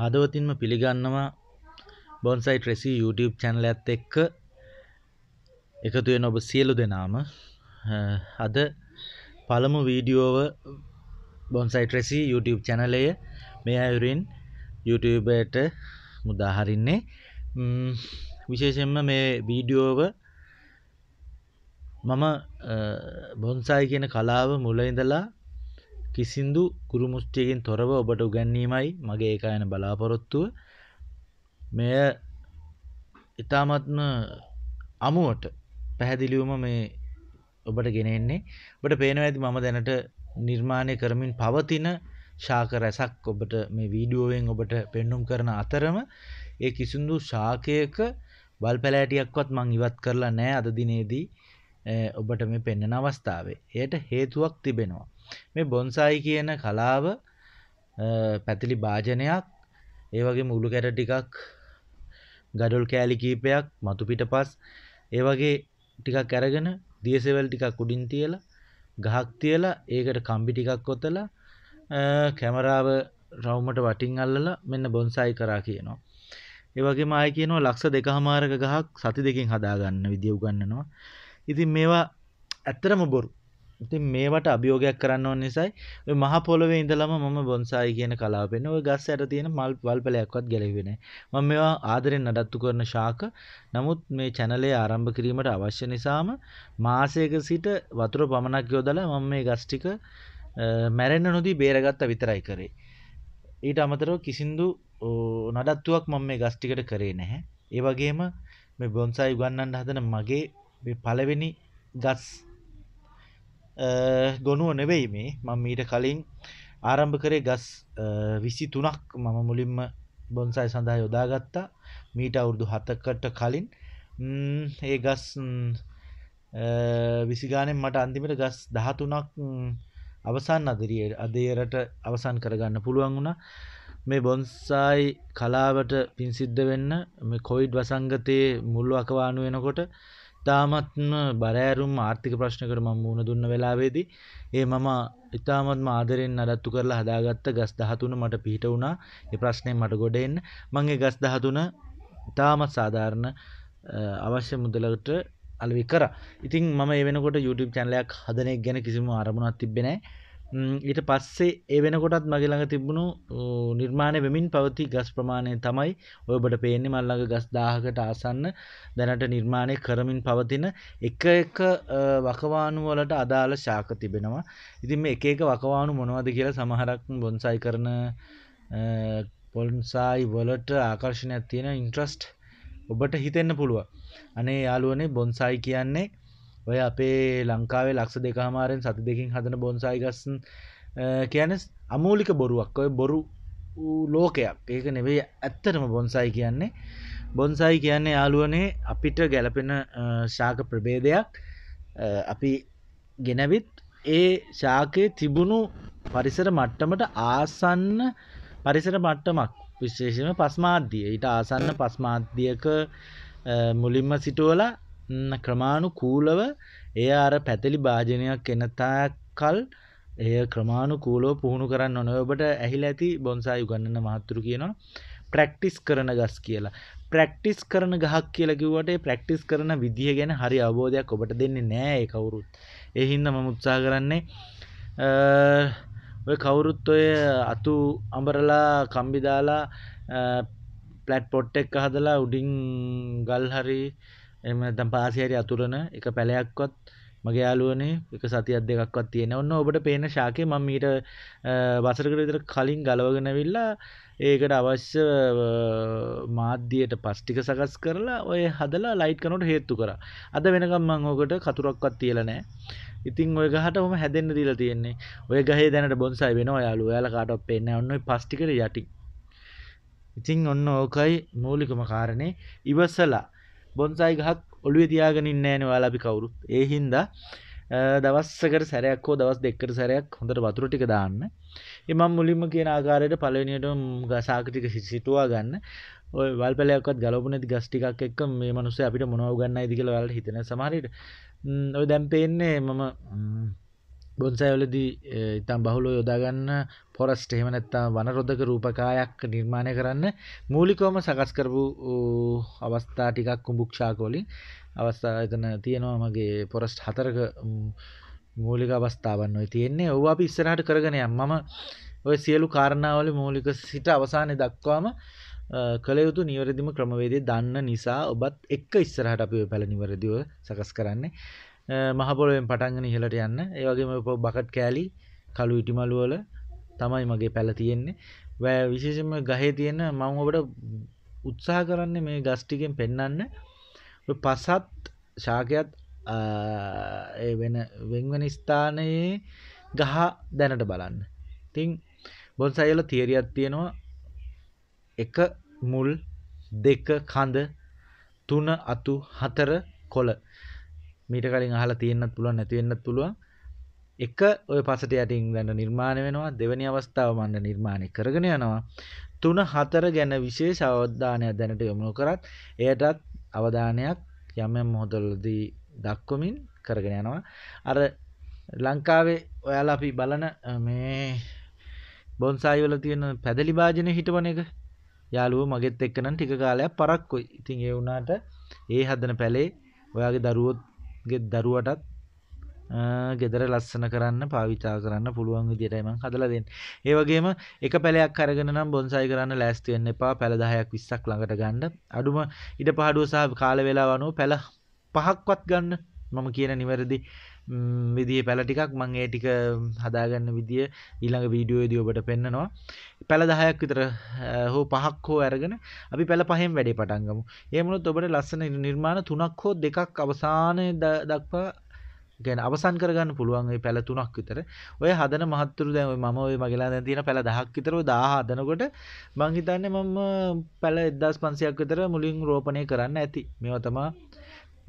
හදවතින්ම පිළිගන්නවා බොන්සයි ට්‍රෙසි YouTube චැනල ඇත් එක්ක එකතුවෙන් ඔබ සියලු දෙනාම අද පළමු වීඩියෝව බොන්සයි ට්‍රෙසි YouTube චැනලය මේ අයුරින් YouTubeට මුදාහරින්නේ විශේෂෙන්ම මේ වීඩියෝව මම බොන්සයි කියන කලාව මුල ඉඳලා කිසිදු ගුරුමුෂ්ටියකින් තොරව ඔබට උගැන්වීමයි මගේ ඒකායන බලාපොරොත්තුව මෙය ඉතාමත්ම අමුවට පැහැදිලිවම මේ ඔබට ගෙනෙන්නේ ඔබට පේනව ඇති මම දැනට නිර්මාණය කරමින් පවතින ශාක රැසක් ඔබට මේ වීඩියෝවෙන් ඔබට පෙන්නුම් කරන අතරම ඒ කිසිදු ශාකයක බල් පැලෑටියක්වත් මං ඉවත් කරලා නෑ අද දිනේදී ඔබට මේ පෙන්න්න අවස්ථාවේ එයට හේතුවක් තිබෙනවා මේ බොන්සයි කියන කලාව පැතිලි භාජනයක් ඒ වගේ මුළු කැට ටිකක් ගඩොල් කෑලි කීපයක් මතු පිට පස් ඒ වගේ ටිකක් ඇරගෙන දියසෙවල් ටිකක් උඩින් තියලා ගහක් තියලා ඒකට කම්බි ටිකක් ඔතලා කැමරාව රවුමට වටින් අල්ලලා මෙන්න බොන්සයි කරා කියනවා. ඒ වගේම ආයි කියනවා ලක්ෂ දෙකහමාරක ගහක් සති දෙකෙන් හදාගන්න විදිය උගන්වනවා. ඉතින් මේවා ඇත්තටම බොරු. ඉතින් මේවට අභියෝගයක් කරන්න ඕන නිසයි මහ පොළොවේ ඉඳලම මම බොන්සායි කියන කලාපෙන්න ඔය ගස් ඇට තියෙන මල් වල්පලයක්වත් ගැලවෙන මම මේවා ආදරෙන් නඩත්තු කරන ශාක නමුත් මේ චැනලේ ආරම්භ කිරීමට අවශ්‍ය නිසාම මාසයක සිට වතුර පමණක් යොදලා මම මේ ගස්ටික මැරෙන්න නොදී බේරගත්ත විතරයි කරේ ඊට අමතරව කිසිදු නඩත්තුවක් මම මේ ගස්ටිකට කරේ නැහැ ඒ වගේම මේ බොන්සායි ගන්නන්න හදන මගේ පලවෙනි ගස් ගොනුව නෙවෙයි මේ මං මීට කලින් ආරම්භ කරේ ගස් විසි තුනක් මම මුලින්ම බොන්සයි සඳහා යොදාගත්තා මීට අවුරුදු හතකට කලින් ඒ ගස් විසිගානෙන් මට අන්තිමට ගස් දහතුනක් අවසන් අදිරියට අදේරට අවසන් කරගන්න පුළුවන් වුණා මේ බොන්සායි කලාවට පින්සිද්ධ වෙන්න කොයිඩ් වසංගතයේ මුල්ලු අකවානු වෙනකොට ඉතාමත්ම බරෑරුම් ආර්ථික ප්‍රශ්නකට මම මුහුණ දුන්න වෙලාවේදී ඒ මම ඉතාමත්ම ආදරෙන් නඩත්තු කරලා හදාගත්ත ගස් 13 මට පිහිට වුණා. ඒ ප්‍රශ්නේ මට ගොඩ එන්න. මම ඒ ගස් 13 ඉතාමත් සාධාරණ අවශ්‍ය මුදලකට අලෙවි කරා. ඉතින් මම ඒ වෙනකොට YouTube channel එකක් හදන එක ගැන කිසිම අරමුණක් තිබ්බේ නැහැ. ඊට පස්සේ ඒ වෙනකොටත් මගේළඟ තිබුණු නිර්මාණය වෙමින් පවති ගස් ප්‍රමාණය තමයි ඔයබට පේන්නේ මල්ලඟ ගස් දාහකට ආසන්න දැනට නිර්මාණය කරමින් පවතින එක එක වකවානුවලට අදාළ ශාක තිබෙනවා ඉතින් මේ එක එක වකවානු මොනවද කියලා සමහරක් බොන්සයි කරන පොල්සායි වලට ආකර්ශණයක් තියෙන ඉන්ට්‍රස්ට් ඔබට හිතෙන්න පුළුව අනේ යාලුවනේ බොන්සයි කියන්නේ ඔය අපේ ලංකාවේ ලක්ෂ දෙකාමාරෙන් සති දෙකින් හදන බොන්සායිගස්සන් කියන අමූලික බොරුවක් ඔය බොරු ලෝකයක් ඒක නෙවෙයි ඇත්තටම බොන්සයි කියන්නේ බොන්සයි කියන්නේ යාලුවනේ අපිට ගැලපෙන ශාක ප්‍රබේදයක් අපි ගෙනවිත් ඒ ශාකය තිබුණු පරිසර මට්ටමට ආසන්න පරිසර මට්ටමක් විශේෂම පස්මාධ්‍යිය ඊට ආසන්න පස්මාධ්‍යයක මුලින්ම සිටුවලා ක්‍රමාණුකූලව එය අර පැතිලි භාජනයක් එනතාකල් එය ක්‍රමාණුකූලෝ පුහුණු කරන්න නොනොවට ඇහිල ඇති බොන්සායු ගන්න මහත්තුරු කියනවා ප්‍රක්ටිස් කරන ගස් කියලා ප්‍රක්ටිස් කරන ගහක් කියලකිවට ප්‍රක්ටිස් කරන විදිහ ගැන හරි අවබෝධයක් ඔබට දෙන්නේ නෑ කවුරුත් එහින්ද මම උත්සා කරන්නේ ඔය කවුරුත් ඔය අතු අඹරලා කම්බිදාලා පලට් පොට්ටෙක් හදලා උඩින් ගල් හරි එම තම් පාසිහරි අතුරන එක පැලයක්වත් මගේ යාලුවනේ එක සතියක් දෙකක්වත් තියෙන ඔන්න ඔබට පේන ශාකය ම මීට වසරකට විතර කලින් ගලවගෙනවිල්ලා ඒකට අවශ්‍ය මාධ්‍යයට පස්්ටික සකස් කරලා ඔය හදලා ලයිට් කනොට හේත්තු කර අද වෙනකම්මං ඕකට කතුරක්වත් තියලනෑ ඉතින් ඔය ගහට හොම හැදෙන්න්න දීලා තියෙන්නේ ඔය ගහ දැනට බොන්සයි වෙන යාලු යාල කාටක් පෙන්න්න ඔන්න පස්්ටිකට යටටි ඉතිං ඔන්න ඕකයි මූලිකම කාරණය ඉවසලා බොන්සයි ගහක් ඔළුව තියාගෙන ඉන්න ෑන වාලාපි කවුරුත් ඒ හින්දා දවස්සකට සැරයක් හෝ දවස් දෙක්කට සැරයක් හොඳට වතුර ටික දාන්න එමම් මුලින්ම කියන ආකාරයට පලවෙනියට ගසාකටික සිටුවා ගන්න ඔය වල්පලයක්ත් ගලපනති ගස්ටිකක් එක් මේ මනුසේ අපිට මොනව ගන්න ඉදිකල වල හිතන සමහරිට ඔය දැම්පේන්නේ මම බොන්සයිවලදී ඉතාම බහුලව යොදාගන්න පොරස්ට එහෙම නැත්නම් වනරොදක රූපකායක් නිර්මාණය කරන්න මූලිකවම සකස් කරපු අවස්ථා ටිකක් කුඹුක්ෂාක වලින් අවස්ථා එතන තියෙනවා මගේ පොරස්ට් හතරක මූලික අවස්ථාවන් ඔය තියෙන්නේ ඔව් අපි ඉස්සරහට කරගෙන යම් මම ඔය සියලු කාරණාවල මූලික සිට අවසානය දක්වාම කළ යුතු නිවැරදිම ක්‍රමවේදය දන්න නිසා ඔබත් එක්ක ඉස්සරහට අපි පැළ නිවැරදිව සකස් කරන්නේ මහපොලෙන් පටන්ගෙන ඉහලට යන්න ඒවගේම බකට් කෑලි කළු ඉටිමලුවල තමයි මගේ පැල තියෙන්නේ වැෑ විශේෂම ගහේ තියෙන මං ඔබට උත්සාහ කරන්න මේ ගස්ටිකෙන් පෙන්නන්න පසත් ශාකයත් වෙන වෙංවන ස්ථානයේ ගහ දැනට බලන්න තිං බොන් සයිල තිේරියත් තියෙනවා එක මුල් දෙක කඳ තුන අතු හතර කොළ මීට කලින් අහලා තියෙන්නත් පුළුවන් නැති වෙන්නත් පුළුවන් එක ඔය පසට යටින් දැන නිර්මාණය වෙනවා දෙවැනි අවස්ථාව මණ්ඩ නිර්මාණය කරගෙන යනවා තුන හතර ගැන විශේෂ අවධානයක් දැනට යොමු කරත් එයටත් අවධානයක් යම් යම් මොහොතවලදී දක්වමින් කරගෙන යනවා අර ලංකාවේ ඔයාලා අපි බලන මේ බොන්සායි වල තියෙන පැදලි භාජන හිටවන එක යාළුවෝ මගෙත් එක්ක නම් ටික කාලයක් පරක්කුයි. ඉතින් ඒ වුණාට ඒ හදන පැලේ ඔයාගේ දරුවොත් ගෙත් දරුවටත් ගෙදර ලස්සන කරන්න පාවිතා කරන්න පුළුවන් විදිරම හදලදෙන් ඒවගේම එක පැලයක් අරගෙන නම් බොන්සයි කරන්න ලෑස්තිවෙන්න එපා පැළදාහයක් විස්සක් ළඟට ගණ්ඩ අඩුම ඉඩ පහඩුව සහ කාල වෙලා වනු පැළ පහක්වත් ගන්න මම කියන නිවැරදි විදිහ පැලටිකක් මං ඒ ටික හදාගන්න විදිිය ඊළඟ වීඩියෝදී ඔබට පෙන්න්නනවා පැළ දහයක් විතර හෝ පහක් හෝ ඇරගෙන අපි පැළ පහෙන් වැඩේ පටන්ගමු ඒමුණුත් ඔබට ලස්සන නිර්මාණ තුනක් හෝ දෙකක් අවසානය දක්වා ගැන අවසන් කරගන්න පුළුවන් ඒ පැළ තුනක් විතර ඔය හදන මහත්තුරු දැන් මම ඔය මගලා දැන් තියෙන පැළ 10ක් විතර ඔය 1000 හදනකොට මං හිතන්නේ මම පැළ 1500ක් විතර මුලින් රෝපණය කරන්න ඇති මේවා තමයි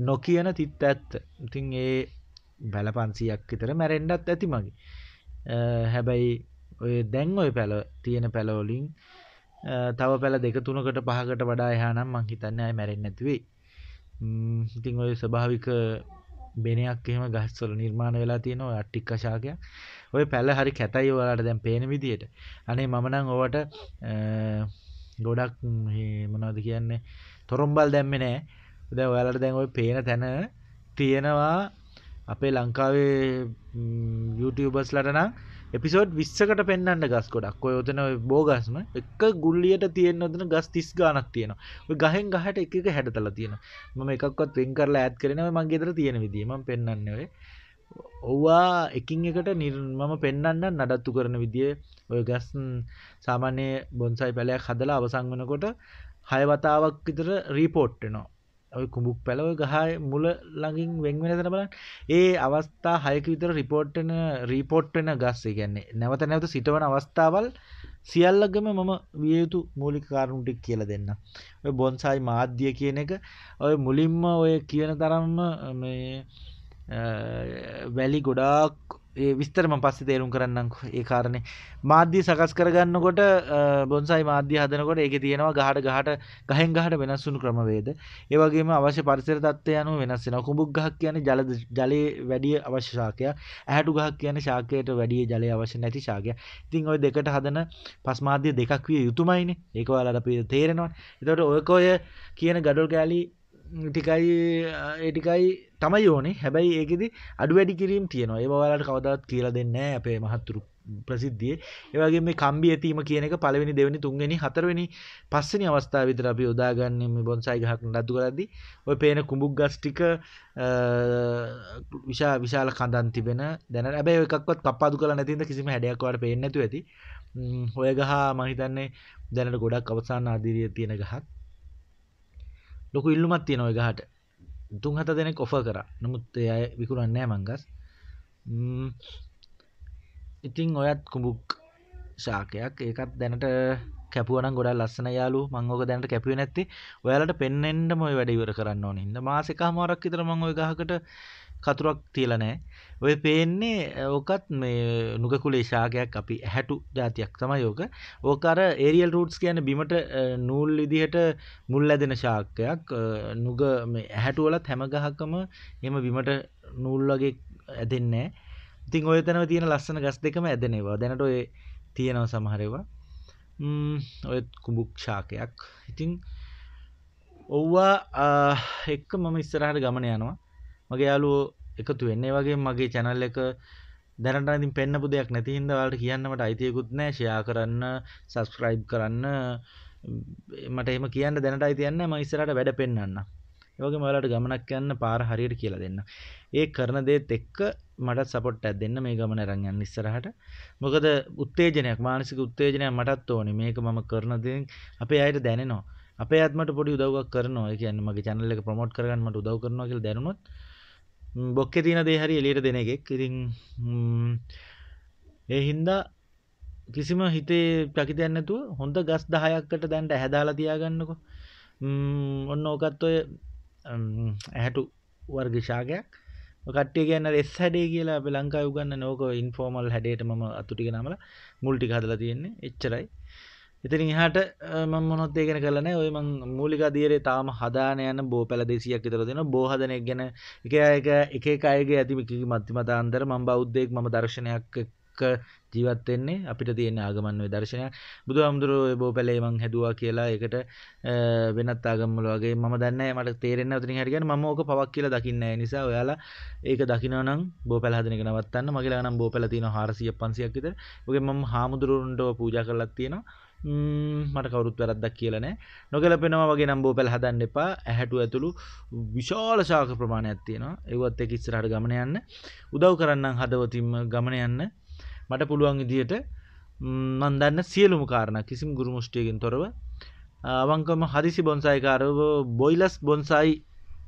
නොකියන තිත් ඇත්ත ඉතින් ඒ පැළ 500ක් විතර මැරෙන්නත් ඇති මගේ හැබැයි ඔය දැන් ඔය පැල තියෙන පැලෝලින් තව පැල දෙක තුනකට පහකට වඩා එහනම් මං හිතන්න අය මැරෙන් නැතිවෙයි ඉතිං ඔය ස්භාවික බෙනයක් එම ගස්වල නිර්මාණ වෙලා තියෙනවා අට්ටික්කශාකයක් ඔය පැල්ල හරි කැතයි වලාට දැන් පේන විදියට අනේ මමනං ඕවට ගොඩක් මනවද කියන්නේ තොරම්බල් දැම්ම නෑ ද ඔයාලට දැන් ඔය පේන තැන තියෙනවා අපේ ලංකාවේ යුටබස්ලටනම් එපිසෝඩ් විස්සකට පෙන්න්න ගස් කොඩක් ඔයෝතන බෝගස්ම එක ගුල්ලියට තියෙන් ොදන ගස් තිස් ගානක් තියෙනවා ගහෙන් ගහට එක හැටතල තියෙන මම එකක්වත් වෙන් කරලා ඇත් කරනව මගේෙදර තියෙන විදීම පෙන්න්නවේ ඔවා එකින් එකට නිර්මම පෙන්න්න නඩත්තු කරන විදිිය ඔය ගස් සාමාන්‍යය බොන්සයි පැලයක් හදලා අවසං වනකොට හයවතාවක් විතර රීපෝට්ටනවා ඔය කුඹුක් පැලව ගහය මුල ළඟින් වෙන්වෙන තැන බලන්න ඒ අවස්ථා හයක විතර රිපෝට්ටන රීපෝට් වෙන ගස් කියන්නේ නැවත නැවත සිටවන අවස්ථාවල් සියල්ලගම මම වියයුතු මූලික කාරුණුටික් කියල දෙන්න ඔය බොන්සයි මාධ්‍ය කියන එක ඔය මුලින්ම ඔය කියන තරම්ම මේ වැලි ගොඩාක් විස්තරම පස්සේ තේරුම් කරන්නක ඒ කාරණය මාධ්‍ය සකස් කරගන්නකොට බොන්සයි මාධ්‍ය හදනකොට ඒක තියෙනවා ගහට ගහට ගහෙන් ගහට වෙනස්සුණු ක්‍රමවේද ඒවගේම අවශ්‍ය පරිසර තත්වය යනු වෙනස්සෙන කුඹුක් ගහක් කියන ජල ජලයේ වැඩිය අවශ්‍ය ශාකය ඇහැටු ගහක් කියන ශාකයට වැඩිය ජලය අවශ්‍ය නැති ශාකය ඉතින් ඔය දෙකට හදන පස්මාධ්‍ය දෙකක් විය යුතුමයිනේ ඒක ඔයාලට අපිට තේරෙනවා එතකොට ඔයක ඔය කියන ගඩොල් කෑලි ටිකයි ඒ ටිකයි තමයි ඕනේ හැබැයි ඒකෙදි අඩු වැඩි කිරීම් තියෙනවා ඒවලට කවදත් කියල දෙන්න අපේ මහත්තුරු ප්‍රසිද්ධිය ඒවගේ මේ කම්බි ඇතීම කියනක පලවෙනි දෙවැනි තුන්ගනි හතරවෙනි පස්සනි අවස්ථාව විතර අපි යොදාගන්නෙම බොන්සයි ගහක් නතු කරදි ඔය පේන කුඹුක් ගස්ටික විශා විශාල කඳන් තිබෙන දැන ඇබැ එකක්වත් කපාදු කලා නැතිද කිසිම හැඩයක්වට පේනැතු ඇති හොය ගහ මහිතන්නේ දැනට ගොඩක් අවසාන අදිරිය තියෙන ගහක් ලොකු ඉල්ලුමත් තියෙනොය ගහට තුන් හත දෙනෙක් ඔෆ කර නමුත් අය විකුරන්නේ මංගස් ඉතිං ඔයත් කුඹුක් ශාකයක් ඒකත් දැනට කැපුවන ගොඩ ලස්සන යාලු මංගෝක දැනට කැපිය නැති ඔයාලට පෙන්නෙන්ට මොයි වැඩිවර කරන්න ඕන හිද මාසකහ මරක් විතර මංගෝ ගහකට කතුරක් තියල නෑ ඔය පේන්නේ ඕකත් මේ නුගකුලේ ශාකයක් අපි හැටු ජාතියක් තම යෝක ඕකර ඒරියල් රූට්ස් කියන බිමට නූල් විදිහට මුල් ඇදෙන ශාකයක් නුග හැටුවලත් හැමගහකම එම බිමට නූල් වගේ ඇදෙන්නේ ඉතින් ඔය තැනව තියෙන ලස්සන ගස් දෙකම ඇදනවා දැනට ඔය තියෙනව සමහරවා ඔය කුඹුක් ශාකයක් ඉතිං ඔව්වා එක්ක මම ඉස්සරහට ගමන යනවා මගේ යාළුවෝ එකතු වෙන්නේ වගේ මගේ channel එක දැනට ඉතින් පෙන්නපු දෙයක් නැති හින්දා ඔයාලට කියන්න මට අයිතියකුත් නැහැ share කරන්න subscribe කරන්න මට එහෙම කියන්න දැනට අයිතියක් නැහැ මම ඉස්සරහට වැඩ පෙන්වන්නම් ඒ වගේම ඔයාලට ගමනක් යන්න පාර හරියට කියලා දෙන්න ඒ කරන දේත් එක්ක මටත් සපොට් එකක් දෙන්න මේ ගමන අරන් යන්න ඉස්සරහට. මොකද උත්තේජනයක් මානසික උත්තේජනයක් මටත් ඕනේ. මේක මම කරන දේෙන් අපේ අයට දැනෙනවා. අපේ ආත්මට පොඩි උදව්වක් කරනවා. ඒ කියන්නේ මගේ channel එක promote කරගන්න මට උදව් කරනවා කියලා දැනුනොත් බොක්ක තින දේහරි එලියට දෙන එකෙක් ඉතින් ඒ හින්දා කිසිම හිතේ ප්‍රකිතයන්නතුව හොඳ ගස් දහයක්කට දැන්ට හැදාලා තියාගන්නකො ඔන්න ඕකත් ඔය ඇහැටු වර්ගශාගයක් කට්ටේ කියන්න එස් හැඩේ කියලා අප ලංකා යුගන්න නෝක ඉන්ෆෝර්මල් හැඩේට ම අතුටික නමල මුල්ටි හදල තියෙන්නේ එච්චරයි ඉතින් එහාට මම මොනොත් ඒ ගැන කරලා නැහැ. ඔය මං මූලික අධීරේ තාම හදාන යන බෝ පැල 200ක් විතර දෙනවා. බෝ හදනෙක් ගැන එක එක එක එක අයගේ ඇති මතිමතාන්තර මම බෞද්ධයෙක් මම දර්ශනයක් එක්ක ජීවත් වෙන්නේ. අපිට තියෙන ආගමන් ওই දර්ශනයක්. බුදුහාමුදුරුවෝ බෝ පැලේ මං හැදුවා කියලා ඒකට වෙනත් ආගම් වල වගේ මම දන්නේ නැහැ. මට තේරෙන්නේ නැහැ උතනින් හරි කියන්නේ මම ඕක පවක් කියලා දකින්නේ නැහැ. නිසා ඔයාලා ඒක දකිනවා නම් බෝ පැල හදන එක නවත්තන්න. මගේ ළඟ නම් බෝ පැල තියෙනවා 400 500ක් විතර. ඔගේ මම හාමුදුරුවන්ට පූජා කරලත් තියෙනවා. මට කවරුත් වැරද්දක් කියලනෑ නොකලපෙනවා වගේ නම්බෝ පැල් හදන්න එපා ඇහැටු ඇතුළු විශාල ශාක ප්‍රමාණයක් තියෙනවා ඒවත් එක ඉස්සරහට ගමන යන්න උදව් කරන්නම් හදවතින්ම ගමන යන්න මට පුළුවන් ඉදියට මන්දන්න සියලුම කාරණ කිසිම් ගුරුමුෂ්ටියකින් තොරව අවංකම හදිසි බොන්සායිකාරව බොයිලස් බොන්සයි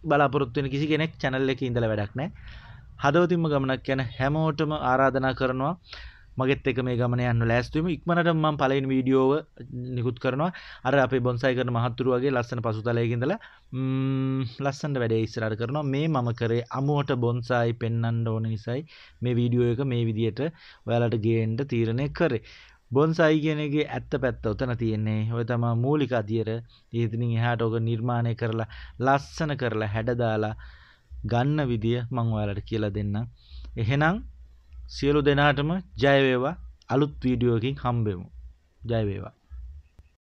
බලාපොරොත්වෙන කිසි කෙනෙක් චැනල්ල එක ඉඳල වැඩක් නෑ හදවතින්ම ගමනක් යැන හැමෝටම ආරාධනා කරනවා මගෙත් එක මේ ගමන යන්න ලෑස්තුවීම ඉක්මනට මම පලයින් වීඩියෝව නිකුත් කරනවා අර අපේ බොන්සයි කරන මහත්තුරුවගේ ලස්සන පසුතලයගෙදලා ලස්සන්ට වැඩේ ඉස්සරට කරනවා මේ මම කරේ අමුවට බොන්සයි පෙන්න්නන්න ඕන නිසයි මේ වීඩියෝ එක මේ විදියට ඔයාලට ගේන්ට තීරණය කරේ බොන්සයි කියනගේ ඇත්ත පැත්ත ඔතන තියෙන්නේ ඔය තමා මූලික අතියර ඒතිනින් එහාට ඕක නිර්මාණය කරලා ලස්සන කරලා හැඩදාලා ගන්න විදිිය මංවාලට කියලා දෙන්න. එහෙනම් සියලු දෙනාටම ජයවේවා අලුත් වීඩියෝකින් හම්බෙමු ජයවේවා